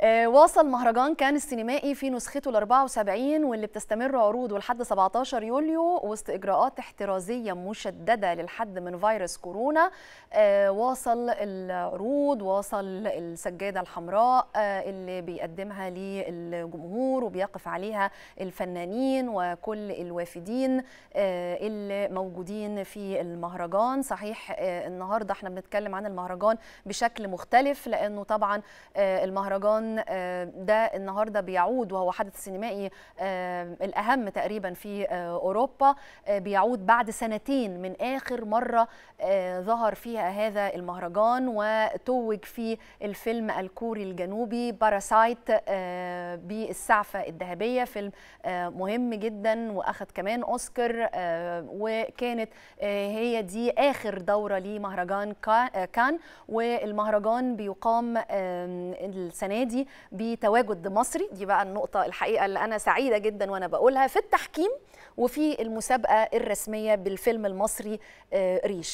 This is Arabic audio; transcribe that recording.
آه، واصل مهرجان كان السينمائي في نسخته ال 74 واللي بتستمر عروضه لحد 17 يوليو وسط اجراءات احترازيه مشدده للحد من فيروس كورونا آه، واصل العروض واصل السجاده الحمراء آه، اللي بيقدمها للجمهور وبيقف عليها الفنانين وكل الوافدين اللي موجودين في المهرجان صحيح النهارده احنا بنتكلم عن المهرجان بشكل مختلف لانه طبعا المهرجان آه، ده النهارده بيعود وهو حدث سينمائي آه، الاهم تقريبا في آه، اوروبا بيعود بعد سنتين من اخر مره ظهر فيها هذا المهرجان وتوج في الفيلم الكوري الجنوبي باراسايت بالسعفه الذهبيه فيلم مهم جدا واخذ كمان اوسكار وكانت هي دي اخر دوره لمهرجان كان والمهرجان بيقام السنه دي النادي بتواجد مصري دي بقى النقطه الحقيقه اللي انا سعيده جدا وانا بقولها في التحكيم وفي المسابقه الرسميه بالفيلم المصري آه، ريش